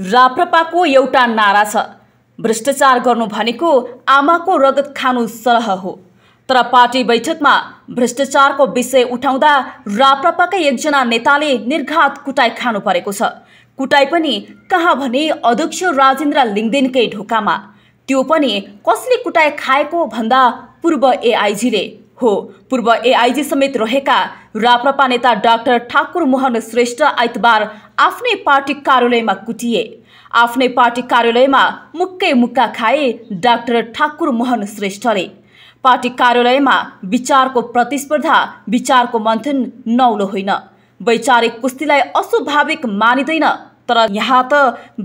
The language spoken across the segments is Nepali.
राप्रपाको एउटा नारा छ भ्रष्टाचार गर्नु भनेको आमाको रगत खानु सरह हो तर पार्टी बैठकमा भ्रष्टाचारको विषय उठाउँदा राप्रपाकै एकजना नेताले निर्घात कुटाइ खानु परेको छ कुटाई पनि कहाँ भने अध्यक्ष राजेन्द्र लिङ्गदेनकै ढोकामा त्यो पनि कसले कुटाइ खाएको भन्दा पूर्व एआइजीले हो पूर्व एआइजी समेत रहेका राप्रपा नेता डाक्टर ठाकुर मोहन श्रेष्ठ आइतबार आफ्नै पार्टी कार्यालयमा कुटिए आफ्नै पार्टी कार्यालयमा मुक्कै मुक्का खाए डाक्टर ठाकुर मोहन श्रेष्ठले पार्टी कार्यालयमा विचारको प्रतिस्पर्धा विचारको मन्थन नौलो होइन वैचारिक कुस्तीलाई अस्वाभाविक मानिँदैन तर यहाँ त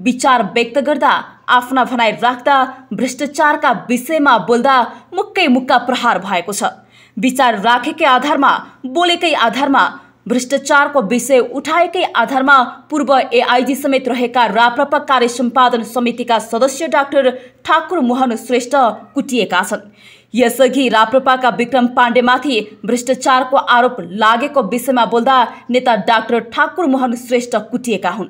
विचार व्यक्त गर्दा आफ्ना भनाइ राख्दा भ्रष्टाचारका विषयमा बोल्दा मुक्कै मुक्का प्रहार भएको छ विचार राखेकै आधारमा बोलेकै आधारमा भ्रष्टाचारको विषय उठाएकै आधारमा पूर्व एआइजी समेत रहेका राप्रपा कार्य सम्पादन समितिका सदस्य डाक्टर ठाकुर मोहन श्रेष्ठ कुटिएका छन् यसअघि राप्रपाका विक्रम पाण्डेमाथि भ्रष्टाचारको आरोप लागेको विषयमा बोल्दा नेता डाक्टर ठाकुर मोहन श्रेष्ठ कुटिएका हुन्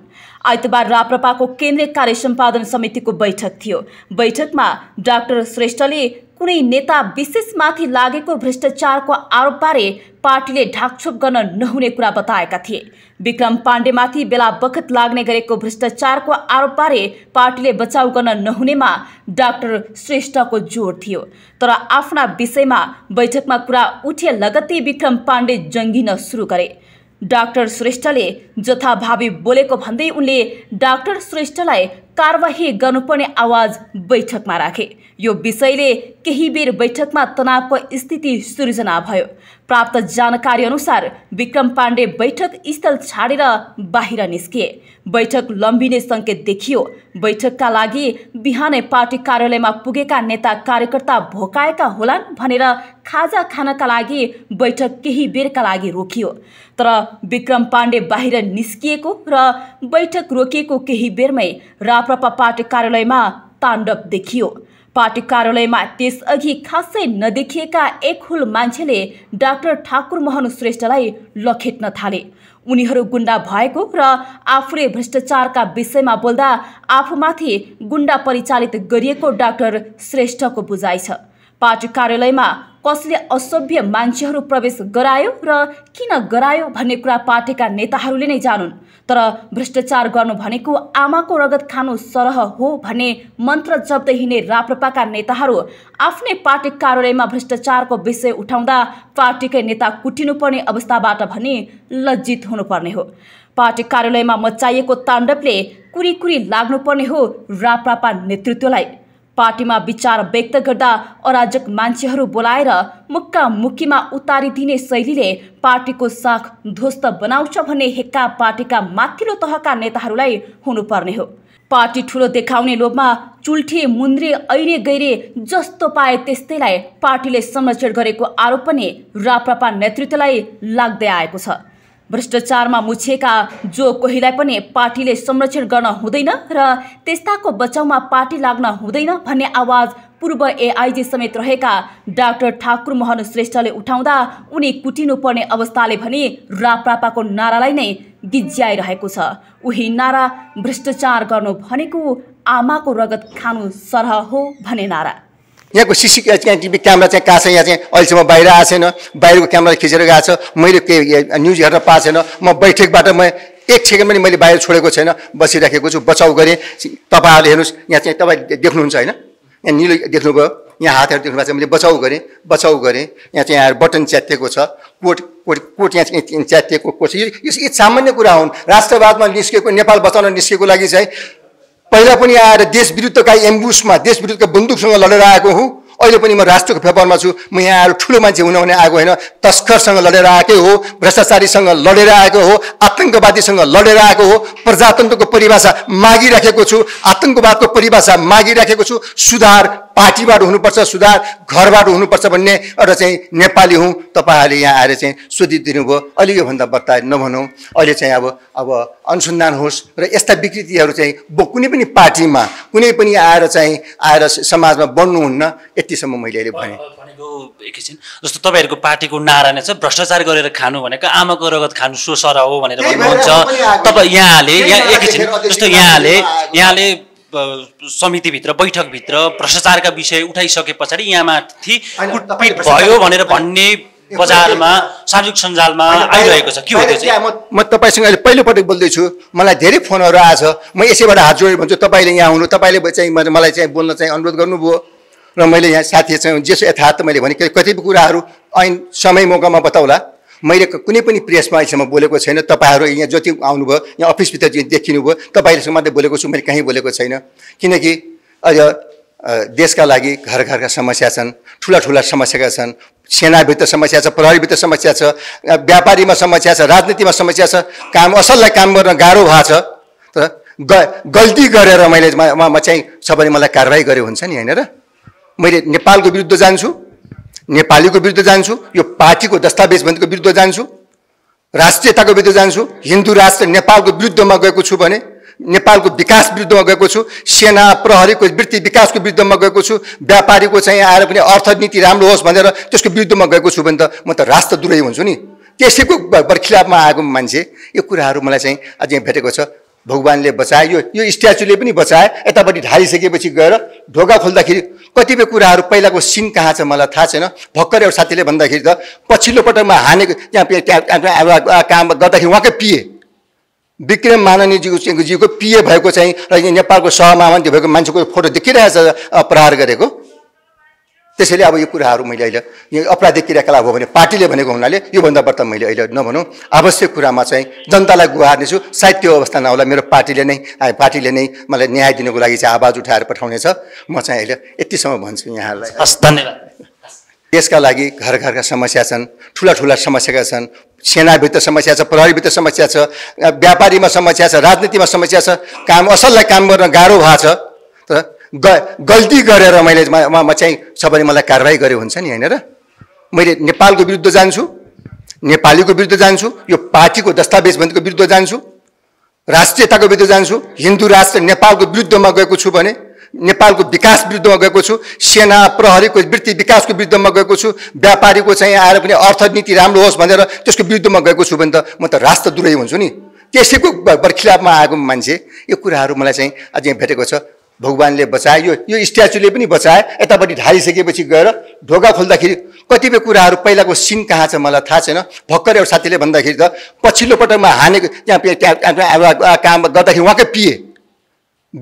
आइतबार राप्रपाको केन्द्रीय कार्य सम्पादन समितिको बैठक थियो बैठकमा डाक्टर श्रेष्ठले कुनै नेता विशेषमाथि लागेको भ्रष्टाचारको आरोपबारे पार्टीले ढाकछोप गर्न नहुने कुरा बताएका थिए विक्रम पाण्डेमाथि बेला बखत लाग्ने गरेको भ्रष्टाचारको आरोपबारे पार्टीले बचाउ गर्न नहुनेमा डाक्टर श्रेष्ठको जोड थियो तर आफ्ना विषयमा बैठकमा कुरा उठे लगत्तै विक्रम पाण्डे जङ्गिन सुरु गरे डाक्टर श्रेष्ठले जथाभावी बोलेको भन्दै उनले डाक्टर श्रेष्ठलाई कारवाही गर्नुपर्ने आवाज बैठकमा राखे यो विषयले केही बेर बैठकमा तनावको स्थिति सृजना भयो प्राप्त जानकारी अनुसार विक्रम पाण्डे बैठक स्थल छाडेर बाहिर निस्किए बैठक लम्बिने सङ्केत देखियो बैठकका लागि बिहानै पार्टी कार्यालयमा पुगेका नेता कार्यकर्ता भोकाएका होलान् भनेर खाजा खानका लागि बैठक केही बेरका लागि रोकियो तर विक्रम पाण्डे बाहिर निस्किएको र बैठक रोकिएको केही बेरमै राप्रपा पार्टी कार्यालयमा ताण्डव देखियो पार्टी कार्यालयमा त्यसअघि खासै नदेखिएका एक हुल मान्छेले डाक्टर ठाकुर मोहन श्रेष्ठलाई लखेट्न थाले उनीहरू गुन्डा भएको र आफूले भ्रष्टाचारका विषयमा बोल्दा आफूमाथि गुन्डा परिचालित गरिएको डाक्टर श्रेष्ठको बुझाइ छ पार्टी कार्यालयमा कसले असभ्य मान्छेहरू प्रवेश गरायो र किन गरायो भन्ने कुरा पार्टीका नेताहरूले नै जानुन् तर भ्रष्टाचार गर्नु भनेको आमाको रगत खानु सरह हो भन्ने मन्त्र जप्दै हिँड्ने राप्रपाका नेताहरू आफ्नै पार्टी कार्यालयमा भ्रष्टाचारको विषय उठाउँदा पार्टीकै नेता कुटिनुपर्ने अवस्थाबाट भने लज्जित हुनुपर्ने हो पार्टी कार्यालयमा मचाइएको ताण्डवले कुरी कुरी लाग्नुपर्ने हो राप्रापा नेतृत्वलाई पार्टीमा विचार व्यक्त गर्दा अराजक मान्छेहरू बोलाएर मुक्का मुक्कीमा उतारिदिने शैलीले पार्टीको साख ध्वस्त बनाउँछ भन्ने हेक्का पार्टीका माथिल्लो तहका नेताहरूलाई हुनुपर्ने हो पार्टी ठुलो देखाउने लोभमा चुल्ठे मुन्द्रे ऐरे गैरे जस्तो पाए त्यस्तैलाई पार्टीले संरक्षण गरेको आरोप पनि राप्रपा नेतृत्वलाई लाग्दै आएको छ भ्रष्टाचारमा मुछिएका जो कोहीलाई पनि पार्टीले संरक्षण गर्न हुँदैन र त्यस्ताको बचाउमा पार्टी लाग्न हुँदैन भन्ने आवाज पूर्व एआइजी समेत रहेका डाक्टर ठाकुर मोहन श्रेष्ठले उठाउँदा उनी कुटिनुपर्ने अवस्थाले भने राप्रापाको नारालाई नै गिज्याइरहेको छ उही नारा भ्रष्टाचार गर्नु भनेको आमाको रगत खानु सरह हो भने नारा यहाँको सिसी टिभी क्यामेरा चाहिँ कहाँ छ यहाँ चाहिँ अहिलेसम्म बाहिर आएको छैन बाहिरको क्यामेरा खिचेर गएको छ मैले केही न्युज हेर्न पाएको छैन म बैठकबाट म एक सेकेन्ड पनि मैले बाहिर छोडेको छैन बसिराखेको छु बचाउ गरेँ तपाईँहरूले हेर्नुहोस् यहाँ चाहिँ तपाईँ देख्नुहुन्छ होइन यहाँ निलो देख्नुभयो यहाँ हातहरू देख्नु भएको छ मैले बचाउ गरेँ बचाउ गरेँ यहाँ चाहिँ यहाँ बटन च्यातिएको छ कोट कोट कोट यहाँ चाहिँ च्यातिएको कोट यो सामान्य कुरा हुन् राष्ट्रवादमा निस्केको नेपाल बचाउन निस्केको लागि चाहिँ पहिला पनि आएर देश विरुद्धका एम्बुसमा देश विरुद्धका बन्दुकसँग लडेर आएको हुँ अहिले पनि म राष्ट्रको फेपरमा छु म यहाँ आएर ठुलो मान्छे हुन भने आएको होइन तस्करसँग लडेर आएकै हो भ्रष्टाचारीसँग लडेर आएको हो आतङ्कवादीसँग लडेर आएको हो प्रजातन्त्रको परिभाषा मागिराखेको छु आतङ्कवादको परिभाषा मागिराखेको छु सुधार पार्टीबाट हुनुपर्छ सुधार घरबाट हुनुपर्छ भन्ने एउटा चाहिँ नेपाली हुँ तपाईँहरूले यहाँ आएर चाहिँ सोधिदिनु भयो अलि योभन्दा बत्ता नभनौँ अहिले चाहिँ अब अब अनुसन्धान होस् र यस्ता विकृतिहरू चाहिँ कुनै पनि पार्टीमा कुनै पनि आएर चाहिँ आएर समाजमा बढ्नुहुन्न यतिसम्म मैले अहिले भनेको एकैछिन जस्तो तपाईँहरूको पार्टीको नारा नै छ भ्रष्टाचार गरेर खानु भनेको आमाको रगत खानु सो सर हो भनेर भन्नुहुन्छ तपाईँ यहाँले यहाँ एकैछिन जस्तो यहाँले यहाँले समितिभित्र बैठकभित्र भ्रष्टाचारका विषय उठाइसके पछाडि यहाँमाथि कुटपिट भयो भनेर भन्ने बजारमा सामाजिक सञ्जालमा आइरहेको छ के हो त्यो म तपाईँसँग अहिले पहिलोपटक बोल्दैछु मलाई धेरै फोनहरू आएछ म यसैबाट हात जोडेर भन्छु तपाईँले यहाँ आउनु तपाईँले चाहिँ मलाई चाहिँ बोल्न चाहिँ अनुरोध गर्नुभयो र मैले यहाँ साथी चाहिँ जेसो यथार्थ मैले भने कतिपय कुराहरू ऐन समय मौकामा बताउला मैले कुनै पनि प्रेसमा अहिलेसम्म बोलेको छैन तपाईँहरू यहाँ जति आउनुभयो यहाँ अफिसभित्र देखिनुभयो तपाईँहरूसँग मात्रै बोलेको छु मैले कहीँ बोलेको छैन किनकि अझ देशका लागि घर घरका समस्या छन् ठुला ठुला समस्याका छन् सेनाभित्र समस्या छ प्रहरीभित्र समस्या छ व्यापारीमा समस्या छ राजनीतिमा समस्या छ काम असललाई काम गर्न गाह्रो भएको छ तर गल्ती गरेर मैले म चाहिँ सबैले मलाई कारवाही गरे हुन्छ नि होइन र मैले नेपालको विरुद्ध जान्छु नेपालीको विरुद्ध जान्छु यो पार्टीको दस्तावेजबन्दीको विरुद्ध जान्छु राष्ट्रियताको विरुद्ध जान्छु हिन्दू राष्ट्र नेपालको विरुद्धमा गएको छु भने नेपालको विकास विरुद्धमा गएको छु सेना प्रहरीको वृत्ति विकासको विरुद्धमा गएको छु व्यापारीको चाहिँ आएर पनि अर्थनीति राम्रो होस् भनेर त्यसको विरुद्धमा गएको छु भने त म त राष्ट्र दुरै हुन्छु नि त्यसैको बर्खिलापमा आएको मान्छे यो कुराहरू मलाई चाहिँ यहाँ भेटेको छ भगवान्ले बचायो यो स्ट्याचुले पनि बचाए यतापट्टि ढालिसकेपछि गएर ढोका खोल्दाखेरि कतिपय कुराहरू पहिलाको सिन कहाँ छ मलाई थाहा छैन भर्खर एउटा साथीले भन्दाखेरि त पछिल्लो पटकमा हानेको त्यहाँ काम गर्दाखेरि उहाँकै पिए विक्रम माननीयजीको जीको पिए भएको चाहिँ र नेपालको सहमहामन्त्री भएको मान्छेको फोटो देखिरहेछ प्रहार गरेको त्यसैले अब यो कुराहरू मैले अहिले यो अपराधिक क्रियाकलाप हो भने पार्टीले भनेको हुनाले योभन्दा व्रत मैले अहिले नभनौँ आवश्यक कुरामा चाहिँ जनतालाई गुहार्नेछु सायद त्यो अवस्था नहोला मेरो पार्टीले नै पार्टीले नै मलाई न्याय दिनुको लागि चाहिँ आवाज उठाएर पठाउनेछ म चाहिँ अहिले यतिसम्म भन्छु यहाँहरूलाई हस् धन्यवाद देशका लागि घर घरका समस्या छन् ठुला ठुला समस्याका छन् सेनाभित्र समस्या छ प्रहरीभित्र समस्या छ व्यापारीमा समस्या छ राजनीतिमा समस्या छ काम असललाई काम गर्न गाह्रो भएको छ ग गल्ती गरेर मैले म चाहिँ सबैले मलाई कारवाही गरे हुन्छ नि होइन र मैले नेपालको विरुद्ध जान्छु नेपालीको विरुद्ध जान्छु यो पार्टीको दस्तावेज भनेको विरुद्ध जान्छु राष्ट्रियताको विरुद्ध जान्छु हिन्दू राष्ट्र नेपालको विरुद्धमा गएको छु भने नेपालको विकास विरुद्धमा गएको छु सेना प्रहरीको वृत्ति विकासको विरुद्धमा गएको छु व्यापारीको चाहिँ आएर पनि अर्थनीति राम्रो होस् भनेर त्यसको विरुद्धमा गएको छु भने त म त राष्ट्र राष्ट्रद्रोही हुन्छु नि त्यसैको बर्खिलापमा आएको मान्छे यो कुराहरू मलाई चाहिँ आज यहाँ भेटेको छ भगवान्ले बचायो यो यो स्ट्याचुले पनि बचाए यतापट्टि ढालिसकेपछि गएर ढोका खोल्दाखेरि कतिपय कुराहरू पहिलाको सिन कहाँ छ मलाई थाहा छैन भर्खर एउटा साथीले भन्दाखेरि त पछिल्लो पटकमा हानेको त्यहाँ काम गर्दाखेरि उहाँकै पिए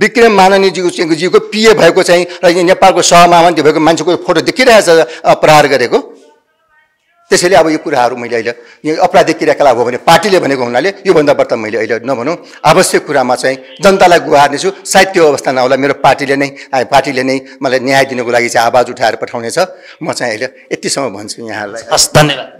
विक्रम माननीयजीको जीवको पिए भएको चाहिँ र नेपालको सहमहामन्त्री भएको मान्छेको फोटो देखिरहेको छ प्रहार गरेको त्यसैले अब यो कुराहरू मैले अहिले यो अपराधिक क्रियाकलाप हो भने पार्टीले भनेको हुनाले योभन्दा व्रत मैले अहिले नभनौँ आवश्यक कुरामा चाहिँ जनतालाई गुहार्नेछु सायद त्यो अवस्था नहोला मेरो पार्टीले नै पार्टीले नै मलाई न्याय दिनुको लागि चाहिँ आवाज उठाएर पठाउनेछ म चाहिँ अहिले यतिसम्म भन्छु यहाँहरूलाई हस् धन्यवाद